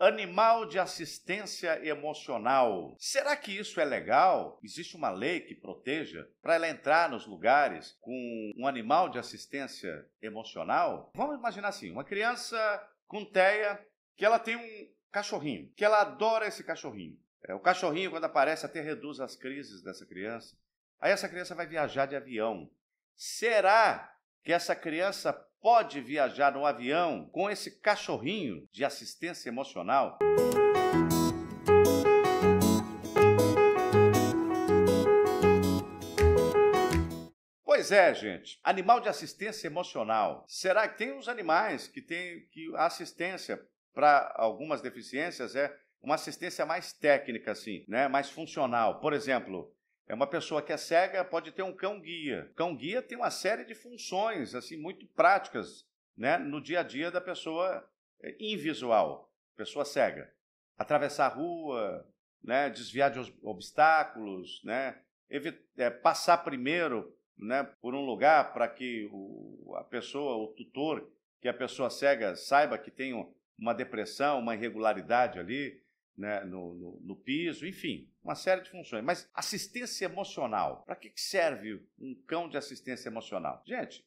Animal de assistência emocional. Será que isso é legal? Existe uma lei que proteja para ela entrar nos lugares com um animal de assistência emocional? Vamos imaginar assim: uma criança com TEA que ela tem um cachorrinho, que ela adora esse cachorrinho. É, o cachorrinho, quando aparece, até reduz as crises dessa criança. Aí essa criança vai viajar de avião. Será que essa criança pode viajar no avião com esse cachorrinho de assistência emocional. Pois é, gente. Animal de assistência emocional. Será que tem uns animais que têm que a assistência para algumas deficiências é uma assistência mais técnica assim, né? Mais funcional. Por exemplo, é uma pessoa que é cega, pode ter um cão guia. cão guia tem uma série de funções assim muito práticas, né, no dia a dia da pessoa eh, invisual, pessoa cega. Atravessar a rua, né, desviar de obstáculos, né, é, passar primeiro, né, por um lugar para que o, a pessoa, o tutor, que é a pessoa cega saiba que tem uma depressão, uma irregularidade ali né, no, no, no, piso, enfim, uma série de funções. Mas assistência emocional, para que, serve um cão de assistência emocional? Gente,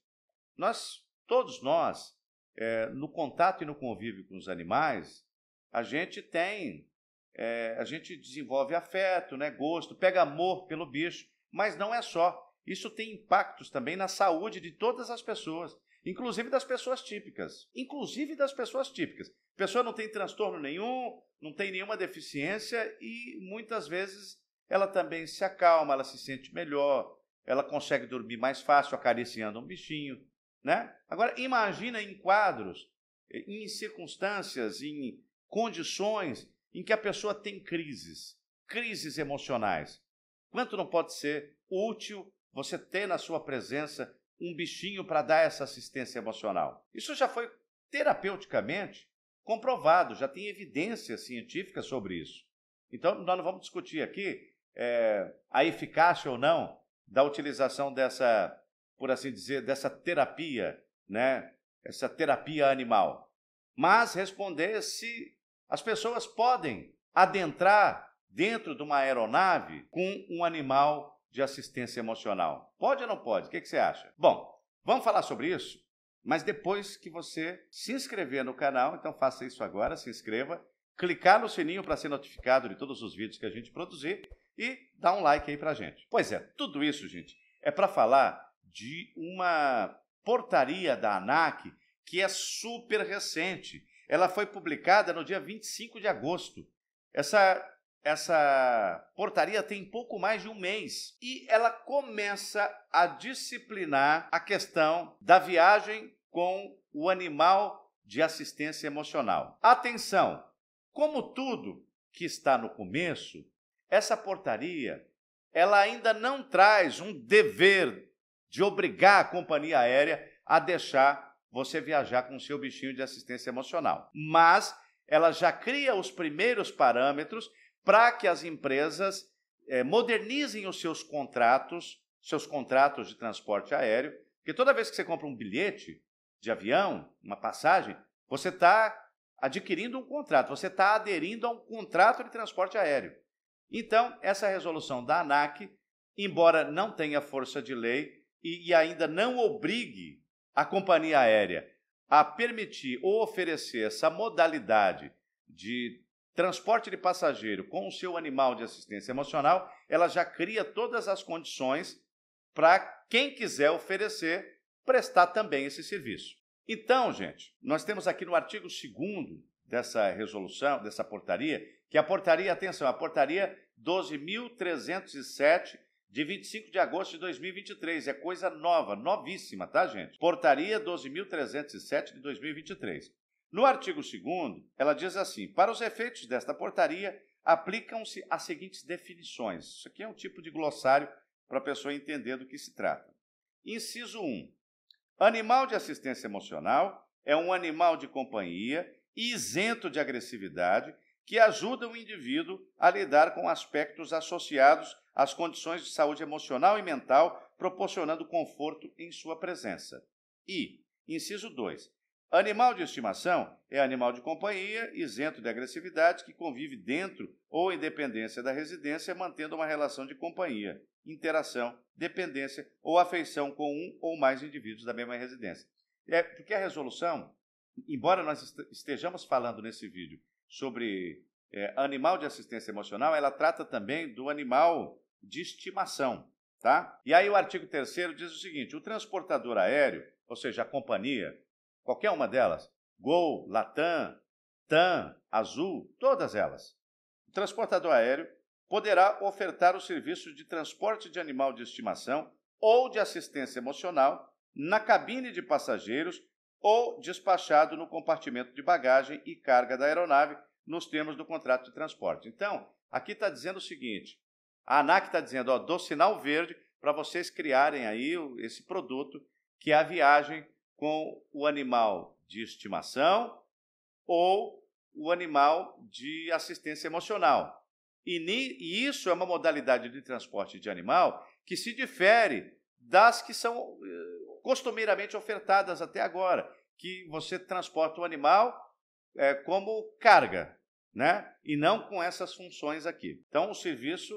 nós, todos nós, é, no contato e no convívio com os animais, a gente tem, é, a gente desenvolve afeto, né, gosto, pega amor pelo bicho, mas não é só. Isso tem impactos também na saúde de todas as pessoas. Inclusive das pessoas típicas. Inclusive das pessoas típicas. A pessoa não tem transtorno nenhum, não tem nenhuma deficiência e muitas vezes ela também se acalma, ela se sente melhor, ela consegue dormir mais fácil acariciando um bichinho, né? Agora imagina em quadros, em circunstâncias, em condições em que a pessoa tem crises, crises emocionais. Quanto não pode ser útil você ter na sua presença um bichinho para dar essa assistência emocional. Isso já foi terapeuticamente comprovado, já tem evidência científica sobre isso. Então, nós não vamos discutir aqui é, a eficácia ou não da utilização dessa, por assim dizer, dessa terapia, né? Essa terapia animal. Mas responder se as pessoas podem adentrar dentro de uma aeronave com um animal de assistência emocional. Pode ou não pode? O que, que você acha? Bom, vamos falar sobre isso? Mas depois que você se inscrever no canal, então faça isso agora, se inscreva, clicar no sininho para ser notificado de todos os vídeos que a gente produzir e dá um like aí para gente. Pois é, tudo isso, gente, é para falar de uma portaria da ANAC que é super recente. Ela foi publicada no dia 25 de agosto. Essa essa portaria tem pouco mais de um mês e ela começa a disciplinar a questão da viagem com o animal de assistência emocional. Atenção! Como tudo que está no começo, essa portaria ela ainda não traz um dever de obrigar a companhia aérea a deixar você viajar com seu bichinho de assistência emocional. Mas ela já cria os primeiros parâmetros para que as empresas é, modernizem os seus contratos, seus contratos de transporte aéreo, porque toda vez que você compra um bilhete de avião, uma passagem, você está adquirindo um contrato, você está aderindo a um contrato de transporte aéreo. Então, essa resolução da ANAC, embora não tenha força de lei e, e ainda não obrigue a companhia aérea a permitir ou oferecer essa modalidade de transporte de passageiro com o seu animal de assistência emocional, ela já cria todas as condições para quem quiser oferecer, prestar também esse serviço. Então, gente, nós temos aqui no artigo 2 dessa resolução, dessa portaria, que a portaria, atenção, a portaria 12.307 de 25 de agosto de 2023. É coisa nova, novíssima, tá, gente? Portaria 12.307 de 2023. No artigo 2, ela diz assim: para os efeitos desta portaria, aplicam-se as seguintes definições. Isso aqui é um tipo de glossário para a pessoa entender do que se trata. Inciso 1. Animal de assistência emocional é um animal de companhia isento de agressividade que ajuda o indivíduo a lidar com aspectos associados às condições de saúde emocional e mental, proporcionando conforto em sua presença. E, inciso 2, Animal de estimação é animal de companhia, isento de agressividade, que convive dentro ou em dependência da residência, mantendo uma relação de companhia, interação, dependência ou afeição com um ou mais indivíduos da mesma residência. É porque a resolução, embora nós estejamos falando nesse vídeo sobre é, animal de assistência emocional, ela trata também do animal de estimação, tá? E aí o artigo 3 diz o seguinte: o transportador aéreo, ou seja, a companhia, qualquer uma delas, Gol, Latam, TAM, Azul, todas elas. O transportador aéreo poderá ofertar o serviço de transporte de animal de estimação ou de assistência emocional na cabine de passageiros ou despachado no compartimento de bagagem e carga da aeronave nos termos do contrato de transporte. Então, aqui está dizendo o seguinte: a ANAC está dizendo, ó, dou sinal verde para vocês criarem aí esse produto que é a viagem com o animal de estimação ou o animal de assistência emocional. E, e isso é uma modalidade de transporte de animal que se difere das que são eh, costumeiramente ofertadas até agora, que você transporta o animal é, como carga, né? E não com essas funções aqui. Então o serviço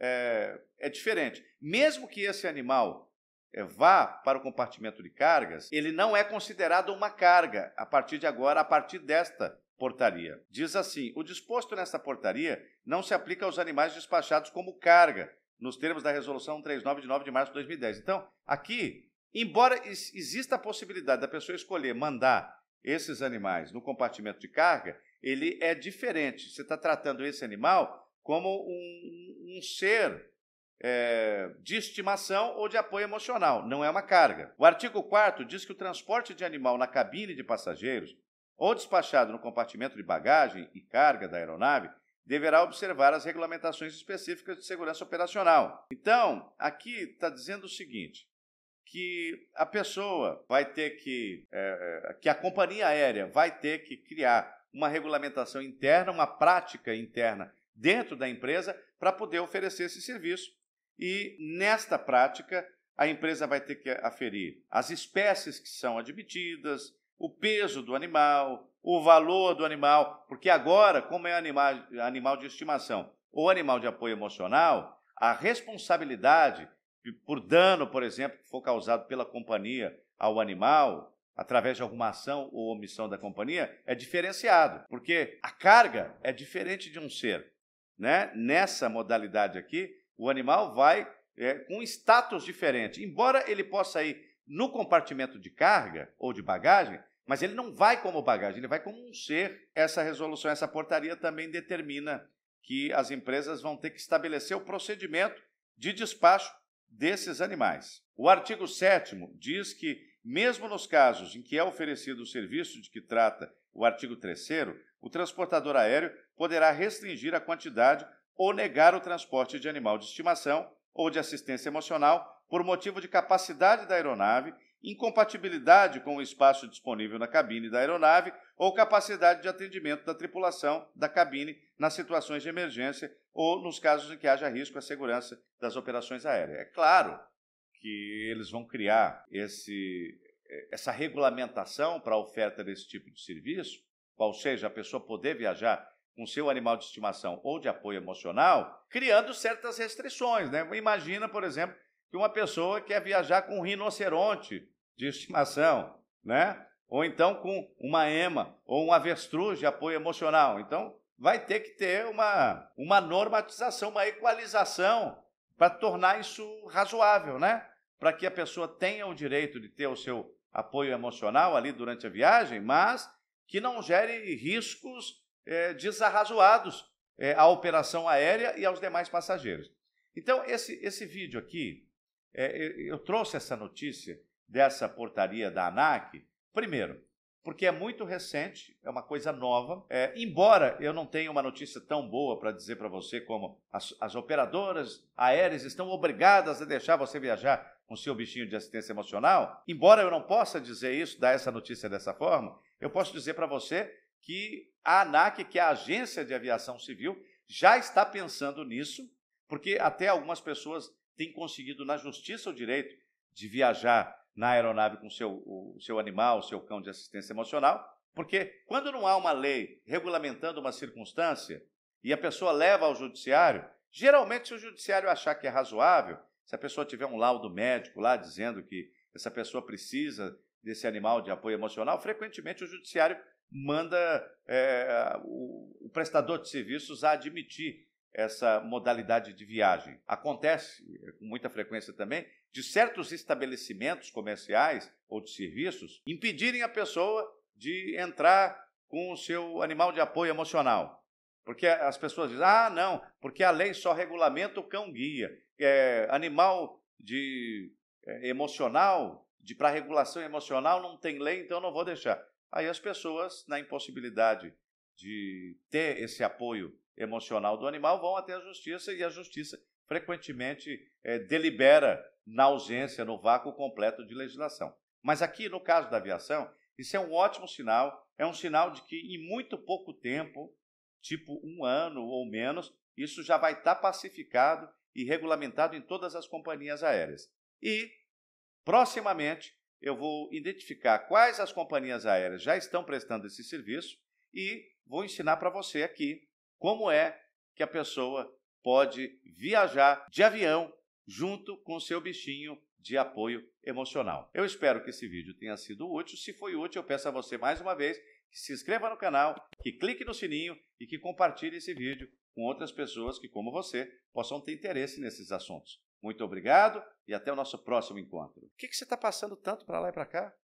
é, é diferente. Mesmo que esse animal é, vá para o compartimento de cargas, ele não é considerado uma carga a partir de agora, a partir desta portaria. Diz assim: o disposto nesta portaria não se aplica aos animais despachados como carga, nos termos da Resolução 39 de 9 de março de 2010. Então, aqui, embora exista a possibilidade da pessoa escolher mandar esses animais no compartimento de carga, ele é diferente. Você está tratando esse animal como um, um ser é, de estimação ou de apoio emocional, não é uma carga. O artigo 4 diz que o transporte de animal na cabine de passageiros ou despachado no compartimento de bagagem e carga da aeronave deverá observar as regulamentações específicas de segurança operacional. Então, aqui está dizendo o seguinte: que a pessoa vai ter que, é, é que a companhia aérea vai ter que criar uma regulamentação interna, uma prática interna dentro da empresa para poder oferecer esse serviço e nesta prática, a empresa vai ter que aferir as espécies que são admitidas, o peso do animal, o valor do animal, porque agora, como é animal, animal de estimação ou animal de apoio emocional, a responsabilidade por dano, por exemplo, que for causado pela companhia ao animal, através de alguma ação ou omissão da companhia, é diferenciado, porque a carga é diferente de um ser. Né? Nessa modalidade aqui, o animal vai é, com status diferente. Embora ele possa ir no compartimento de carga ou de bagagem, mas ele não vai como bagagem, ele vai como um ser. Essa resolução, essa portaria também determina que as empresas vão ter que estabelecer o procedimento de despacho desses animais. O artigo 7 diz que, mesmo nos casos em que é oferecido o serviço de que trata o artigo 3, o transportador aéreo poderá restringir a quantidade ou negar o transporte de animal de estimação ou de assistência emocional por motivo de capacidade da aeronave, incompatibilidade com o espaço disponível na cabine da aeronave ou capacidade de atendimento da tripulação da cabine nas situações de emergência ou nos casos em que haja risco à segurança das operações aéreas. É claro que eles vão criar esse, essa regulamentação para a oferta desse tipo de serviço, ou seja, a pessoa poder viajar com seu animal de estimação ou de apoio emocional, criando certas restrições, né? Imagina, por exemplo, que uma pessoa quer viajar com um rinoceronte de estimação, né? Ou então com uma ema ou um avestruz de apoio emocional. Então, vai ter que ter uma, uma normatização, uma equalização para tornar isso razoável, né? Para que a pessoa tenha o direito de ter o seu apoio emocional ali durante a viagem, mas que não gere riscos é, desarrazoados é, à operação aérea e aos demais passageiros. Então, esse, esse vídeo aqui, é, eu trouxe essa notícia dessa portaria da ANAC, primeiro, porque é muito recente, é uma coisa nova. É, embora eu não tenha uma notícia tão boa para dizer para você como as, as, operadoras aéreas estão obrigadas a deixar você viajar com seu bichinho de assistência emocional, embora eu não possa dizer isso, dar essa notícia dessa forma, eu posso dizer para você que a ANAC, que é a Agência de Aviação Civil, já está pensando nisso, porque até algumas pessoas têm conseguido na justiça o direito de viajar na aeronave com seu, o seu animal, o seu cão de assistência emocional, porque quando não há uma lei regulamentando uma circunstância e a pessoa leva ao judiciário, geralmente se o judiciário achar que é razoável, se a pessoa tiver um laudo médico lá dizendo que essa pessoa precisa desse animal de apoio emocional, frequentemente o judiciário manda é, o, o prestador de serviços a admitir essa modalidade de viagem. Acontece é, com muita frequência também de certos estabelecimentos comerciais ou de serviços impedirem a pessoa de entrar com o seu animal de apoio emocional. Porque as pessoas dizem, ah, não, porque a lei só regulamenta o cão-guia. É, animal de é, emocional, de para regulação emocional, não tem lei, então não vou deixar. Aí as pessoas, na impossibilidade de ter esse apoio emocional do animal, vão até a justiça e a justiça frequentemente é, delibera na ausência, no vácuo completo de legislação. Mas aqui, no caso da aviação, isso é um ótimo sinal, é um sinal de que em muito pouco tempo, tipo um ano ou menos, isso já vai estar tá pacificado e regulamentado em todas as companhias aéreas. E, proximamente, eu vou identificar quais as companhias aéreas já estão prestando esse serviço e vou ensinar para você aqui como é que a pessoa pode viajar de avião junto com seu bichinho de apoio emocional. Eu espero que esse vídeo tenha sido útil. Se foi útil, eu peço a você mais uma vez que se inscreva no canal, que clique no sininho e que compartilhe esse vídeo com outras pessoas que, como você, possam ter interesse nesses assuntos. Muito obrigado e até o nosso próximo encontro. O que, que você está passando tanto para lá e para cá?